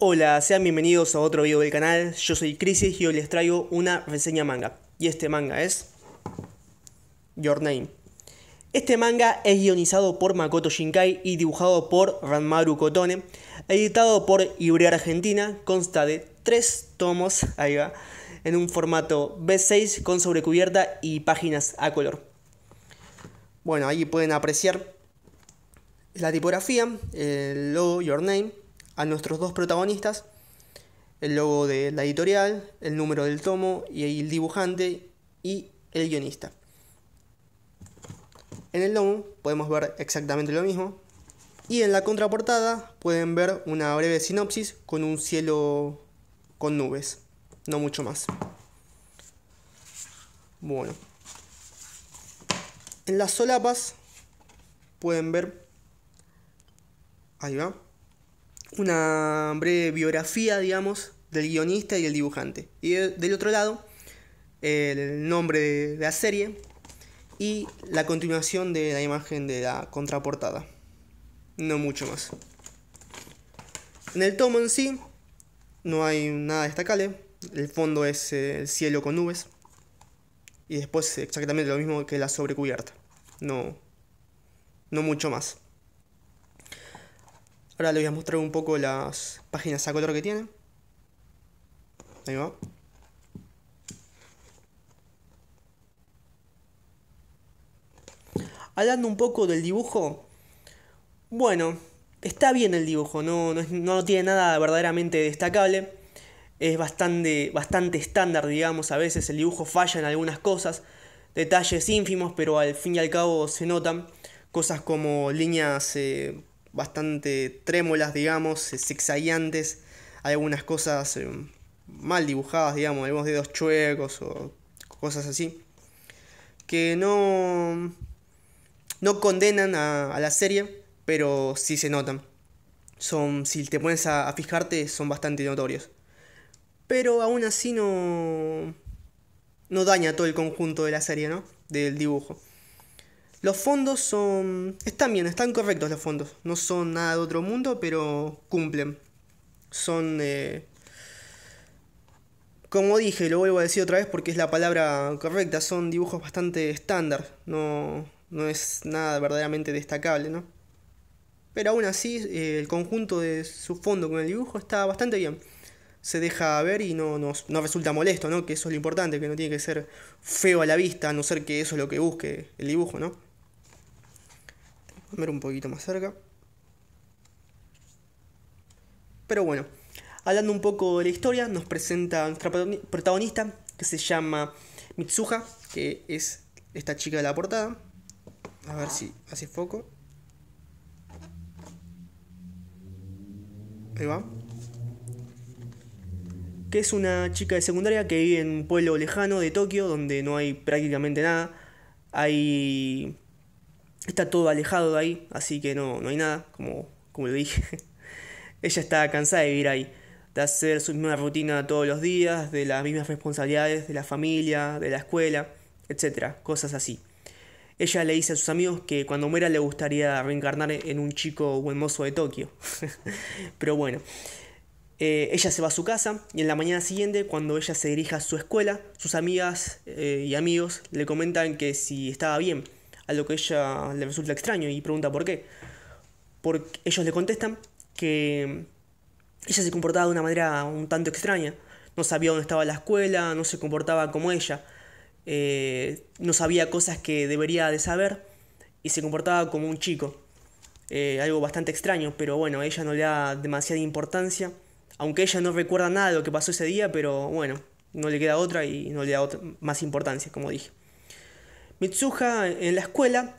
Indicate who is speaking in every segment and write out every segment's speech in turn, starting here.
Speaker 1: Hola, sean bienvenidos a otro video del canal, yo soy Crisis y hoy les traigo una reseña manga. Y este manga es... Your Name. Este manga es guionizado por Makoto Shinkai y dibujado por Ranmaru Kotone, editado por Ibrea Argentina, consta de tres tomos, ahí va, en un formato B6 con sobrecubierta y páginas a color. Bueno, ahí pueden apreciar la tipografía, el logo Your Name, a nuestros dos protagonistas, el logo de la editorial, el número del tomo y el dibujante y el guionista. En el lomo podemos ver exactamente lo mismo. Y en la contraportada pueden ver una breve sinopsis con un cielo con nubes, no mucho más. Bueno. En las solapas pueden ver... Ahí va una breve biografía, digamos, del guionista y el dibujante. Y del otro lado, el nombre de la serie y la continuación de la imagen de la contraportada. No mucho más. En el tomo en sí, no hay nada destacable. El fondo es eh, el cielo con nubes. Y después exactamente lo mismo que la sobrecubierta. No, no mucho más. Ahora les voy a mostrar un poco las páginas a color que tiene. Ahí va. Hablando un poco del dibujo, bueno, está bien el dibujo, no, no, tiene nada verdaderamente destacable. Es bastante, bastante estándar, digamos, a veces el dibujo falla en algunas cosas, detalles ínfimos, pero al fin y al cabo se notan. Cosas como líneas eh, bastante trémolas, digamos, zigzagueantes. Hay algunas cosas eh, mal dibujadas, digamos, algunos dedos chuecos o cosas así. Que no, no condenan a, a la serie, pero sí se notan. Son, si te pones a, a fijarte, son bastante notorios. Pero aún así no, no daña todo el conjunto de la serie, ¿no? Del dibujo. Los fondos son... están bien, están correctos los fondos. No son nada de otro mundo, pero cumplen. Son... Eh, como dije, lo vuelvo a decir otra vez porque es la palabra correcta, son dibujos bastante estándar. No, no es nada verdaderamente destacable, ¿no? Pero aún así, eh, el conjunto de su fondo con el dibujo está bastante bien. Se deja ver y no, nos no resulta molesto, ¿no? Que eso es lo importante, que no tiene que ser feo a la vista, a no ser que eso es lo que busque el dibujo, ¿no? a ver un poquito más cerca. Pero bueno, hablando un poco de la historia, nos presenta nuestra protagonista, que se llama Mitsuha, que es esta chica de la portada. A ver si hace foco. Ahí va. Que es una chica de secundaria que vive en un pueblo lejano de Tokio, donde no hay prácticamente nada. Hay Está todo alejado de ahí, así que no, no hay nada, como, como le dije. Ella está cansada de vivir ahí, de hacer su misma rutina todos los días, de las mismas responsabilidades, de la familia, de la escuela, etc. Cosas así. Ella le dice a sus amigos que cuando muera le gustaría reencarnar en un chico buen mozo de Tokio. Pero bueno, eh, ella se va a su casa y en la mañana siguiente, cuando ella se dirige a su escuela, sus amigas eh, y amigos le comentan que si estaba bien, a lo que ella le resulta extraño y pregunta por qué. Porque ellos le contestan que ella se comportaba de una manera un tanto extraña. No sabía dónde estaba la escuela, no se comportaba como ella, eh, no sabía cosas que debería de saber y se comportaba como un chico. Eh, algo bastante extraño, pero bueno, ella no le da demasiada importancia. Aunque ella no recuerda nada de lo que pasó ese día, pero bueno, no le queda otra y no le da más importancia, como dije. Mitsuha en la escuela,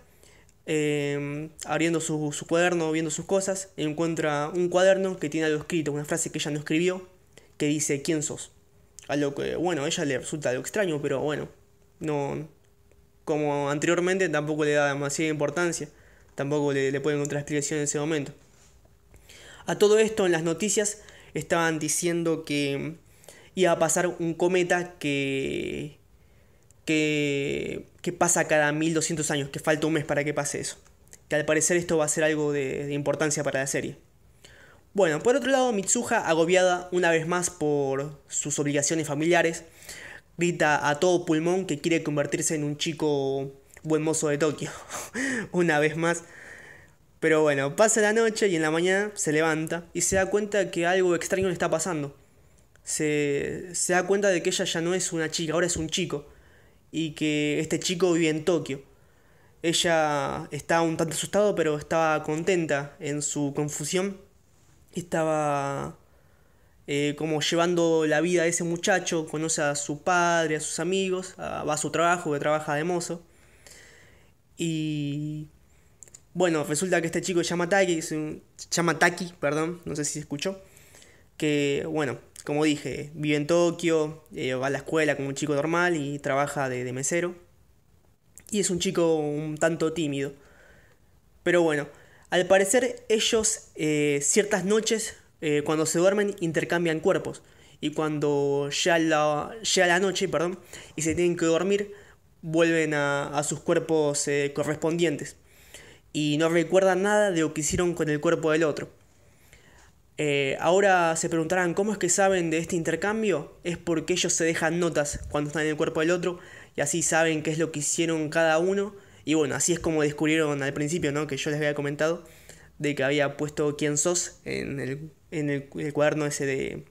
Speaker 1: em, abriendo su, cuaderno, viendo sus cosas, encuentra un cuaderno que tiene algo escrito, una frase que ella no escribió, que dice ¿quién sos? A lo que, bueno, a ella le resulta algo extraño, pero bueno, no, como anteriormente tampoco le da demasiada importancia, tampoco le, le puede encontrar explicación en ese momento. A todo esto en las noticias estaban diciendo que iba a pasar un cometa que que, pasa cada 1200 años, que falta un mes para que pase eso. Que al parecer esto va a ser algo de, importancia para la serie. Bueno, por otro lado, Mitsuha, agobiada una vez más por sus obligaciones familiares, grita a todo pulmón que quiere convertirse en un chico buen mozo de Tokio. una vez más. Pero bueno, pasa la noche y en la mañana se levanta y se da cuenta que algo extraño le está pasando. se da cuenta de que ella ya no es una chica, ahora es un chico y que este chico vive en Tokio. Ella está un tanto asustada, pero estaba contenta en su confusión. Estaba eh, como llevando la vida a ese muchacho, conoce a su padre, a sus amigos, va a su trabajo, que trabaja de mozo. Y bueno, resulta que este chico se llama Taki, se llama Taki, perdón, no sé si se escuchó, que bueno, como dije, vive en Tokio, eh, va a la escuela como un chico normal y trabaja de, mesero. Y es un chico un tanto tímido. Pero bueno, al parecer ellos eh, ciertas noches, eh, cuando se duermen, intercambian cuerpos. Y cuando ya llega la noche perdón, y se tienen que dormir, vuelven a, sus cuerpos correspondientes. Y no recuerdan nada de lo que hicieron con el cuerpo del otro. Eh, ahora se preguntarán cómo es que saben de este intercambio. Es porque ellos se dejan notas cuando están en el cuerpo del otro y así saben qué es lo que hicieron cada uno. Y bueno, así es como descubrieron al principio, ¿no? Que yo les había comentado de que había puesto quién sos en el, en cuaderno ese de,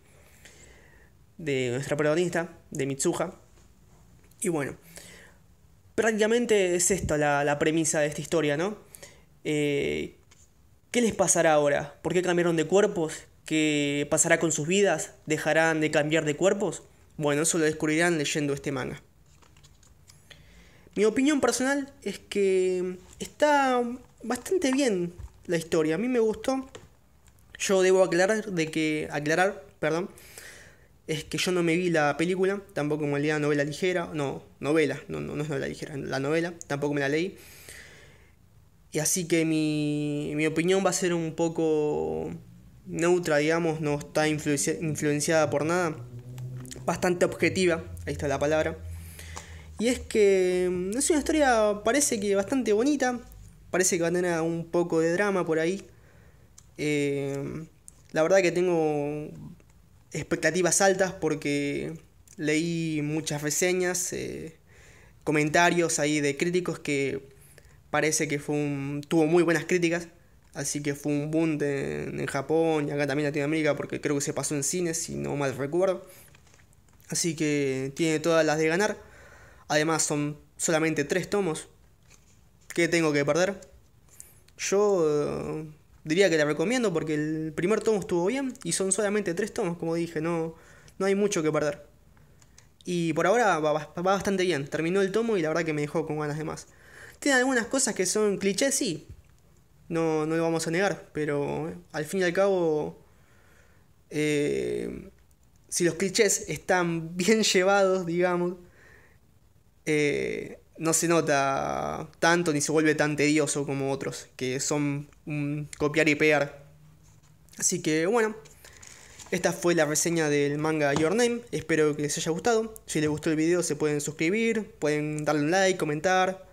Speaker 1: de nuestra protagonista, de Mitsuha. Y bueno, prácticamente es esta la, premisa de esta historia, ¿no? Eh, ¿Qué les pasará ahora? ¿Por qué cambiaron de cuerpos? ¿Qué pasará con sus vidas? ¿Dejarán de cambiar de cuerpos? Bueno, eso lo descubrirán leyendo este manga. Mi opinión personal es que está bastante bien la historia. A mí me gustó. Yo debo aclarar de que aclarar, perdón, es que yo no me vi la película, tampoco me leí la novela ligera, no, novela, no, no, no es novela ligera, la novela, tampoco me la leí. Y así que mi, mi opinión va a ser un poco neutra, digamos, no está influenciada por nada, bastante objetiva, ahí está la palabra. Y es que mm, es una historia, parece que bastante bonita, parece que va a tener un poco de drama por ahí. Eh, la verdad que tengo expectativas altas porque leí muchas reseñas, eh, comentarios ahí de críticos que parece que fue un, tuvo muy buenas críticas, así que fue un boom en Japón y acá también en Latinoamérica, porque creo que se pasó en cines, si no mal recuerdo. Así que tiene todas las de ganar. Además son solamente tres tomos. ¿Qué tengo que perder? Yo eh, diría que la recomiendo porque el primer tomo estuvo bien y son solamente tres tomos, como dije, no, no hay mucho que perder. Y por ahora va, va bastante bien. Terminó el tomo y la verdad que me dejó con ganas de más. Tiene algunas cosas que son clichés, sí. No, no lo vamos a negar, pero eh, al fin y al cabo, eh, si los clichés están bien llevados, digamos, eh, no se nota tanto ni se vuelve tan tedioso como otros, que son copiar y pegar. Así que bueno, esta fue la reseña del manga Your Name, espero que les haya gustado, si les gustó el video se pueden suscribir, pueden darle un like, comentar,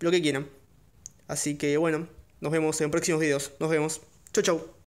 Speaker 1: lo que quieran. Así que bueno, nos vemos en próximos videos. Nos vemos. Chau, chau.